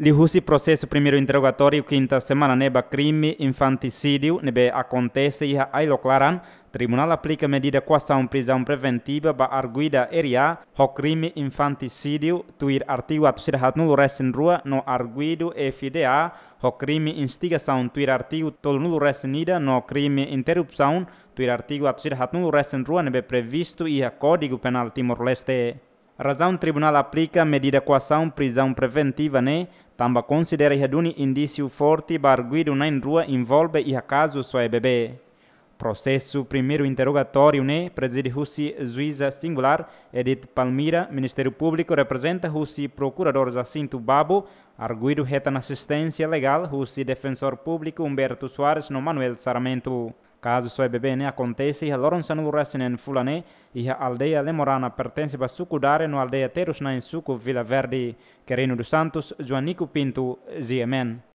Lihusi processo primeiro interrogatório quinta semana neba crime infanticídio nebe acontece iha ailo claran tribunal aplica medida coação prisão preventiva ba arguida eria ho crime infanticídio tuir artigo atusirhat nulo resen rua no arguido FDA fidea ho crime instigação tuir artigo tol nulo resenida no crime interrupção tuir artigo atusirhat nulo resen rua nebe previsto iha código penal Timor-Leste Razão tribunal aplica medida coação prisão preventiva né? Tamba considera reduni indício forte barguido na rua envolve e acaso só é bebê. Processo primeiro interrogatório né? Preside Russi juíza singular Edith Palmira, Ministério Público representa Russi procurador Jacinto Babo, arguido reta na assistência legal Russi defensor público Humberto Soares no Manuel Saramento. Caso sua bebê nem acontece, ia Lorenzano em Fulané e a aldeia de morana pertence para sucudar no aldeia Terusna em Suco Vila Verde, Querino dos Santos, Joanico Pinto, Ziemen.